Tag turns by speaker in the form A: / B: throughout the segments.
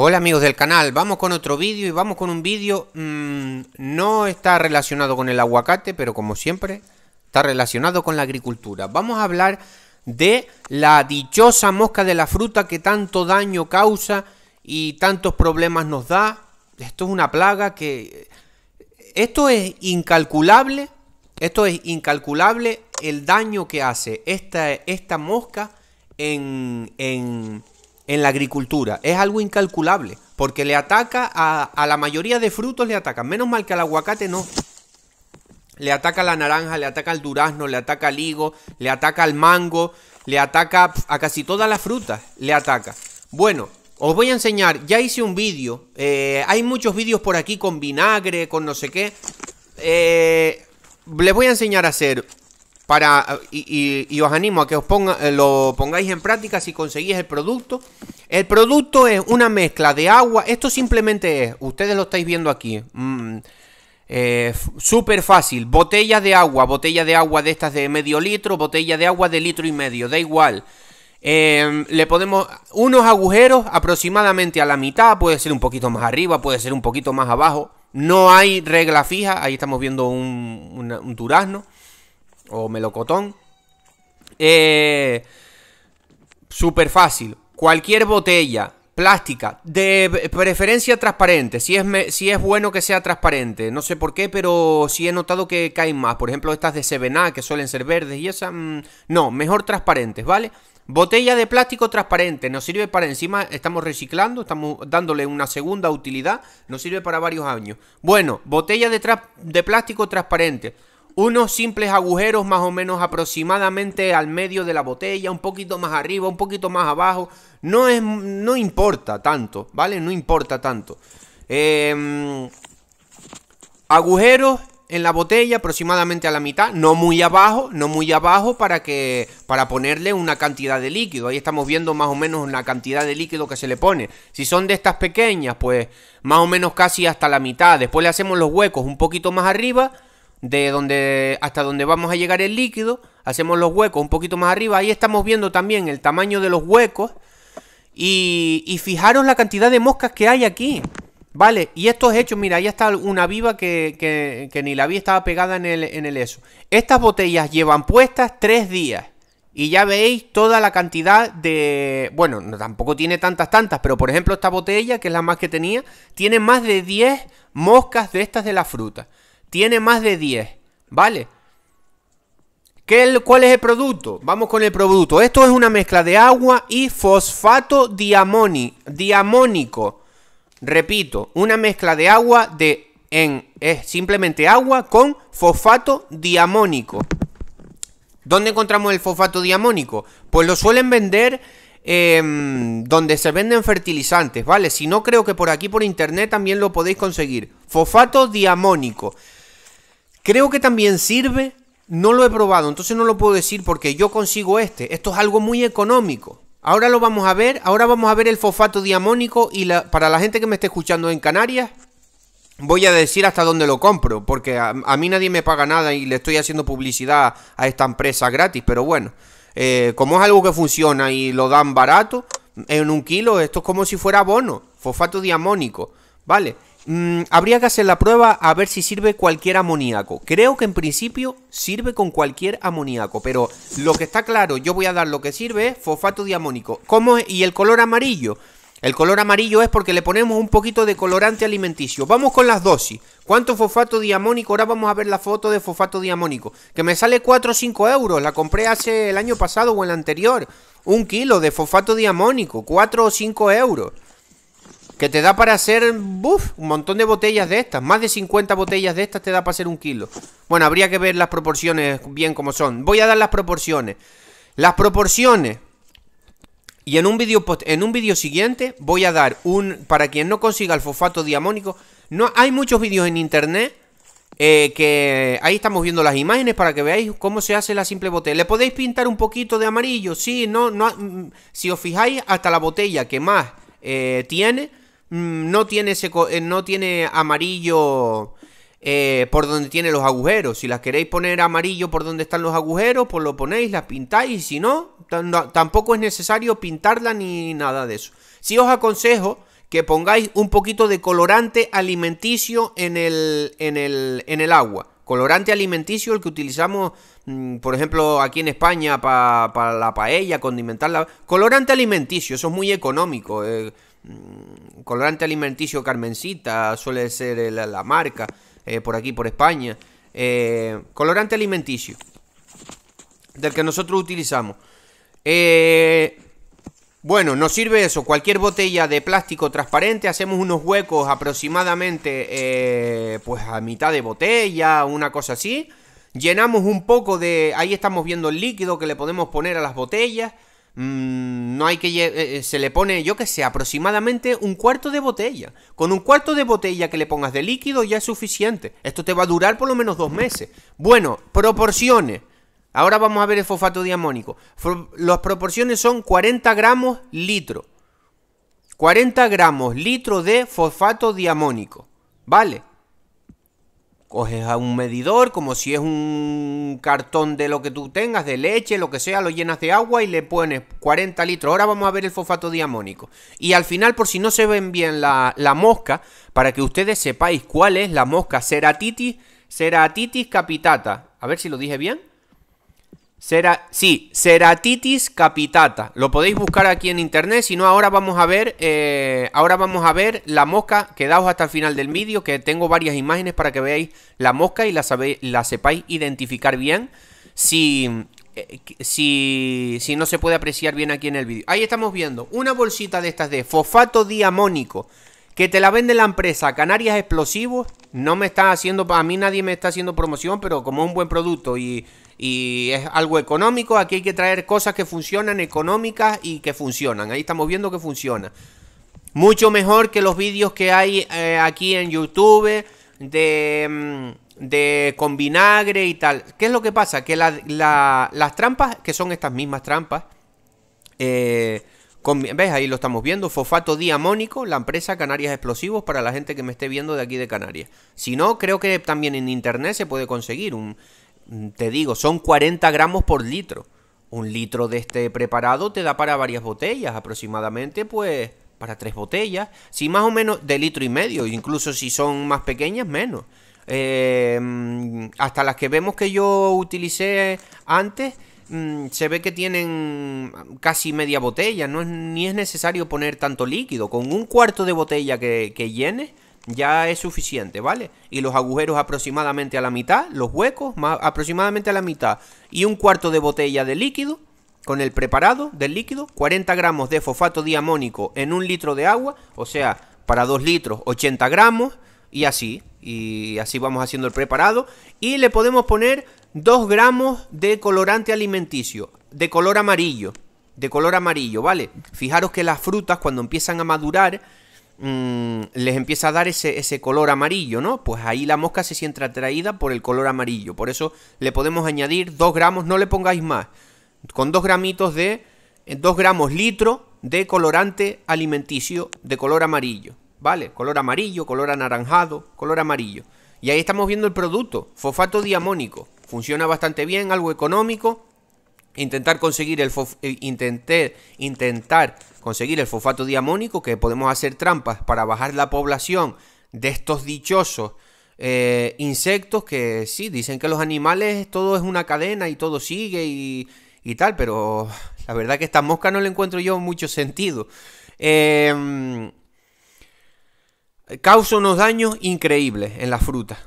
A: Hola amigos del canal, vamos con otro vídeo y vamos con un vídeo, mm, no está relacionado con el aguacate, pero como siempre, está relacionado con la agricultura. Vamos a hablar de la dichosa mosca de la fruta que tanto daño causa y tantos problemas nos da. Esto es una plaga que... Esto es incalculable, esto es incalculable el daño que hace esta, esta mosca en en la agricultura. Es algo incalculable, porque le ataca a, la mayoría de frutos, le ataca. Menos mal que al aguacate no. Le ataca a la naranja, le ataca al durazno, le ataca al higo, le ataca al mango, le ataca a casi todas las frutas, le ataca. Bueno, os voy a enseñar, ya hice un vídeo, eh, hay muchos vídeos por aquí con vinagre, con no sé qué. Eh, les voy a enseñar a hacer para y, os animo a que os ponga, eh, lo pongáis en práctica si conseguís el producto. El producto es una mezcla de agua. Esto simplemente es, ustedes lo estáis viendo aquí. Mm, eh, súper fácil. botella de agua, botella de agua de estas de medio litro, botella de agua de litro y medio, da igual. Em, le podemos unos agujeros aproximadamente a la mitad, puede ser un poquito más arriba, puede ser un poquito más abajo. No hay regla fija, ahí estamos viendo un durazno o melocotón. Eh, Súper fácil. Cualquier botella plástica, de preferencia transparente. Si es, si es bueno que sea transparente, no sé por qué, pero sí he notado que caen más. Por ejemplo, estas de Sevena que suelen ser verdes y esas. Mm, no, mejor transparentes, ¿vale? Botella de plástico transparente, nos sirve para encima, estamos reciclando, estamos dándole una segunda utilidad, nos sirve para varios años. Bueno, botella de plástico transparente unos simples agujeros más o menos aproximadamente al medio de la botella, un poquito más arriba, un poquito más abajo. No, es, no importa tanto, ¿vale? No importa tanto. Em, agujeros en la botella aproximadamente a la mitad, no muy abajo, no muy abajo para que para ponerle una cantidad de líquido. Ahí estamos viendo más o menos la cantidad de líquido que se le pone. Si son de estas pequeñas, pues más o menos casi hasta la mitad. Después le hacemos los huecos un poquito más arriba de donde hasta donde vamos a llegar el líquido, hacemos los huecos un poquito más arriba, ahí estamos viendo también el tamaño de los huecos y, y fijaros la cantidad de moscas que hay aquí, ¿vale? Y estos hechos mira, ya está una viva que, que, que, ni la vi, estaba pegada en el, en el eso. Estas botellas llevan puestas tres días. Y ya veis toda la cantidad de... Bueno, tampoco tiene tantas, tantas, pero por ejemplo esta botella, que es la más que tenía, tiene más de 10 moscas de estas de la fruta tiene más de 10, ¿vale? ¿Qué ¿Cuál es el producto? Vamos con el producto. Esto es una mezcla de agua y fosfato diamónico. Repito, una mezcla de agua de en es simplemente agua con fosfato diamónico. ¿Dónde encontramos el fosfato diamónico? Pues lo suelen vender em, donde se venden fertilizantes, ¿vale? Si no, creo que por aquí por internet también lo podéis conseguir. Fosfato diamónico. Creo que también sirve, no lo he probado, entonces no lo puedo decir porque yo consigo este. Esto es algo muy económico. Ahora lo vamos a ver, ahora vamos a ver el fosfato diamónico y la, para la gente que me esté escuchando en Canarias, voy a decir hasta dónde lo compro, porque a, mí nadie me paga nada y le estoy haciendo publicidad a esta empresa gratis, pero bueno, eh, como es algo que funciona y lo dan barato, en un kilo, esto es como si fuera abono, fosfato diamónico, ¿vale? Mm, habría que hacer la prueba a ver si sirve cualquier amoníaco. Creo que en principio sirve con cualquier amoníaco, pero lo que está claro, yo voy a dar lo que sirve es fosfato diamónico. ¿Cómo ¿Y el color amarillo? El color amarillo es porque le ponemos un poquito de colorante alimenticio. Vamos con las dosis. ¿Cuánto fosfato diamónico? Ahora vamos a ver la foto de fosfato diamónico. Que me sale 4 o 5 euros. La compré hace el año pasado o el anterior. Un kilo de fosfato diamónico. 4 o 5 euros. Que te da para hacer un montón de botellas de estas. Más de 50 botellas de estas te da para hacer un kilo. Bueno, habría que ver las proporciones bien como son. Voy a dar las proporciones. Las proporciones. Y en un vídeo en un vídeo siguiente voy a dar un. Para quien no consiga el fosfato diamónico. No, hay muchos vídeos en internet. Eh, que ahí estamos viendo las imágenes para que veáis cómo se hace la simple botella. ¿Le podéis pintar un poquito de amarillo? Sí, no, no. Mm, si os fijáis, hasta la botella que más eh, tiene Mm, no tiene, eh, no tiene amarillo eh, por donde tiene los agujeros. Si las queréis poner amarillo por donde están los agujeros, pues lo ponéis, las pintáis. Y si no, tampoco es necesario pintarla ni nada de eso. Si os aconsejo que pongáis un poquito de colorante alimenticio en el, en el, en el agua. Colorante alimenticio, el que utilizamos, mm, por ejemplo, aquí en España para la paella, condimentarla. Colorante alimenticio, eso es muy económico. Eh, Mm, colorante alimenticio Carmencita, suele ser eh, la, marca, eh, por aquí, por España. Eh, colorante alimenticio, del que nosotros utilizamos. bueno, nos sirve eso, cualquier botella de plástico transparente, hacemos unos huecos aproximadamente pues a mitad de botella, una cosa así. Llenamos un poco de, ahí estamos viendo el líquido que le podemos poner a las botellas. Mm, no hay que eh, eh, se le pone yo que sé aproximadamente un cuarto de botella con un cuarto de botella que le pongas de líquido ya es suficiente esto te va a durar por lo menos dos meses bueno proporciones ahora vamos a ver el fosfato diamónico las proporciones son 40 gramos litro 40 gramos litro de fosfato diamónico vale coges a un medidor, como si es un cartón de lo que tú tengas, de leche, lo que sea, lo llenas de agua y le pones 40 litros. Ahora vamos a ver el fosfato diamónico. Y al final, por si no se ven bien la, mosca, para que ustedes sepáis cuál es la mosca Ceratitis, Ceratitis capitata. A ver si lo dije bien. Cera, sí, Ceratitis capitata. Lo podéis buscar aquí en internet. Si no, ahora vamos a ver. Eh, ahora vamos a ver la mosca. Quedaos hasta el final del vídeo. Que tengo varias imágenes para que veáis la mosca y la, la sepáis identificar bien. Si, eh, si, si no se puede apreciar bien aquí en el vídeo. Ahí estamos viendo una bolsita de estas de fosfato diamónico que te la vende la empresa Canarias Explosivos. No me está haciendo, a mí nadie me está haciendo promoción, pero como es un buen producto y, es algo económico, aquí hay que traer cosas que funcionan, económicas y que funcionan. Ahí estamos viendo que funciona. Mucho mejor que los vídeos que hay eh, aquí en YouTube de, mm, de, con vinagre y tal. ¿Qué es lo que pasa? Que las trampas, que son estas mismas trampas, eh, ¿Ves? Ahí lo estamos viendo. Fosfato diamónico, la empresa Canarias Explosivos, para la gente que me esté viendo de aquí de Canarias. Si no, creo que también en internet se puede conseguir un... Mm, te digo, son 40 gramos por litro. Un litro de este preparado te da para varias botellas, aproximadamente, pues, para tres botellas. Si más o menos de litro y medio, incluso si son más pequeñas, menos. Eh, mm, hasta las que vemos que yo utilicé antes Mm, se ve que tienen casi media botella, no es, ni es necesario poner tanto líquido. Con un cuarto de botella que, llene ya es suficiente, ¿vale? Y los agujeros aproximadamente a la mitad, los huecos más aproximadamente a la mitad y un cuarto de botella de líquido con el preparado del líquido, 40 gramos de fosfato diamónico en un litro de agua, o sea, para dos litros 80 gramos y así y así vamos haciendo el preparado. Y le podemos poner 2 gramos de colorante alimenticio, de color amarillo, de color amarillo, ¿vale? Fijaros que las frutas cuando empiezan a madurar mm, les empieza a dar ese, ese color amarillo, ¿no? Pues ahí la mosca se siente atraída por el color amarillo, por eso le podemos añadir 2 gramos, no le pongáis más, con 2 gramitos de, 2 eh, gramos litro de colorante alimenticio de color amarillo. ¿vale? Color amarillo, color anaranjado, color amarillo. Y ahí estamos viendo el producto, fosfato diamónico. Funciona bastante bien, algo económico. Intentar conseguir el, eh, intentar conseguir el fosfato diamónico, que podemos hacer trampas para bajar la población de estos dichosos eh, insectos que sí, dicen que los animales todo es una cadena y todo sigue y, tal, pero la verdad que esta mosca no le encuentro yo mucho sentido. Eh, causa unos daños increíbles en la fruta.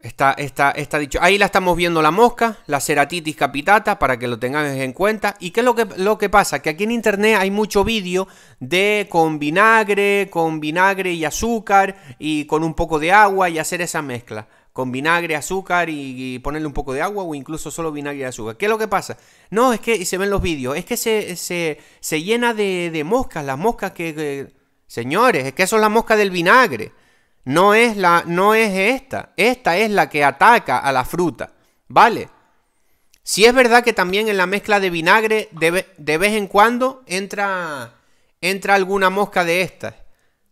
A: Está, está, está dicho. Ahí la estamos viendo la mosca, la ceratitis capitata, para que lo tengáis en cuenta. ¿Y qué es lo que, lo que pasa? Que aquí en internet hay mucho vídeo de con vinagre, con vinagre y azúcar, y con un poco de agua y hacer esa mezcla. Con vinagre, azúcar y, ponerle un poco de agua o incluso solo vinagre y azúcar. ¿Qué es lo que pasa? No, es que, y se ven los vídeos, es que se, se, se llena de, de moscas, las moscas que Señores, es que eso es la mosca del vinagre. No es, la, no es esta. Esta es la que ataca a la fruta. ¿Vale? Si es verdad que también en la mezcla de vinagre de, vez en cuando entra, entra alguna mosca de estas.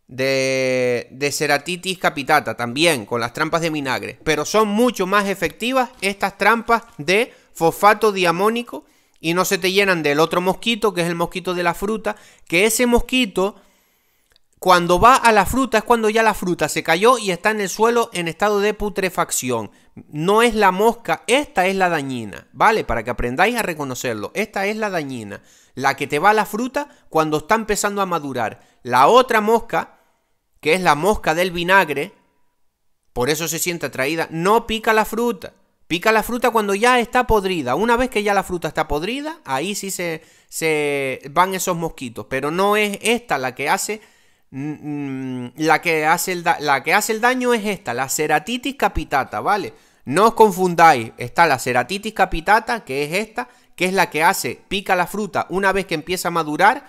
A: De, de Ceratitis capitata también con las trampas de vinagre. Pero son mucho más efectivas estas trampas de fosfato diamónico y no se te llenan del otro mosquito, que es el mosquito de la fruta, que ese mosquito cuando va a la fruta es cuando ya la fruta se cayó y está en el suelo en estado de putrefacción. No es la mosca, esta es la dañina, ¿vale? Para que aprendáis a reconocerlo. Esta es la dañina, la que te va a la fruta cuando está empezando a madurar. La otra mosca, que es la mosca del vinagre, por eso se siente atraída, no pica la fruta. Pica la fruta cuando ya está podrida. Una vez que ya la fruta está podrida, ahí sí se, se van esos mosquitos. Pero no es esta la que hace Mm, mm, la que, hace el daño es esta, la ceratitis capitata, ¿vale? No os confundáis, está la ceratitis capitata, que es esta, que es la que hace, pica la fruta una vez que empieza a madurar.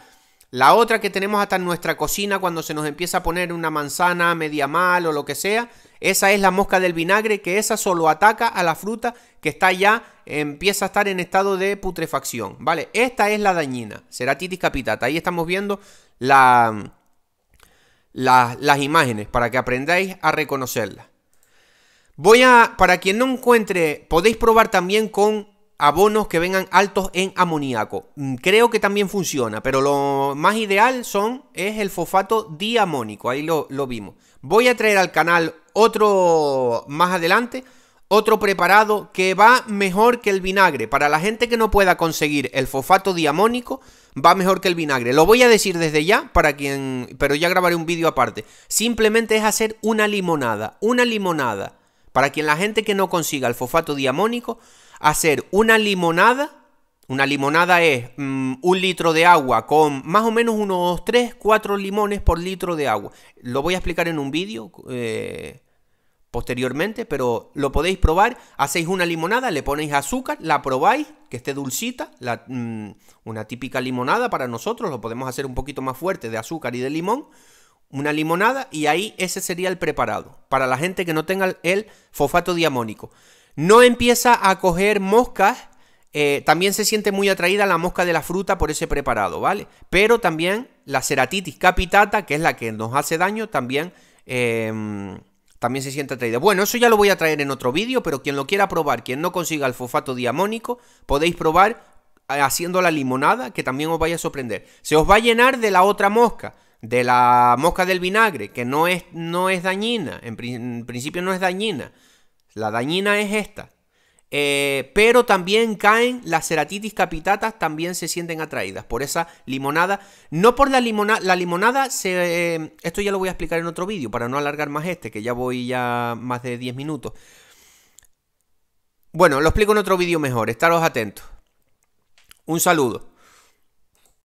A: La otra que tenemos hasta en nuestra cocina cuando se nos empieza a poner una manzana media mal o lo que sea, esa es la mosca del vinagre, que esa solo ataca a la fruta que está ya, empieza a estar en estado de putrefacción, ¿vale? Esta es la dañina, ceratitis capitata. Ahí estamos viendo la, las imágenes para que aprendáis a reconocerlas. Voy a, para quien no encuentre, podéis probar también con abonos que vengan altos en amoníaco. Mm, creo que también funciona, pero lo más ideal son es el fosfato diamónico. Ahí lo, lo vimos. Voy a traer al canal otro más adelante otro preparado que va mejor que el vinagre. Para la gente que no pueda conseguir el fosfato diamónico, va mejor que el vinagre. Lo voy a decir desde ya, para quien. Pero ya grabaré un vídeo aparte. Simplemente es hacer una limonada. Una limonada. Para quien la gente que no consiga el fosfato diamónico, hacer una limonada. Una limonada es mm, un litro de agua con más o menos unos 3, 4 limones por litro de agua. Lo voy a explicar en un vídeo. Eh, posteriormente, pero lo podéis probar. Hacéis una limonada, le ponéis azúcar, la probáis, que esté dulcita, la, mm, una típica limonada para nosotros, lo podemos hacer un poquito más fuerte de azúcar y de limón. Una limonada y ahí ese sería el preparado, para la gente que no tenga el fosfato diamónico. No empieza a coger moscas, eh, también se siente muy atraída la mosca de la fruta por ese preparado, ¿vale? Pero también la ceratitis capitata, que es la que nos hace daño, también... Eh, también se siente atraída. Bueno, eso ya lo voy a traer en otro vídeo, pero quien lo quiera probar, quien no consiga el fosfato diamónico, podéis probar eh, haciendo la limonada, que también os vaya a sorprender. Se os va a llenar de la otra mosca, de la mosca del vinagre, que no es, no es dañina, en principio no es dañina. La dañina es esta, eh, pero también caen las ceratitis capitatas, también se sienten atraídas por esa limonada. No por la limonada, la limonada se, eh, esto ya lo voy a explicar en otro vídeo para no alargar más este, que ya voy ya más de 10 minutos. Bueno, lo explico en otro vídeo mejor, estaros atentos. Un saludo.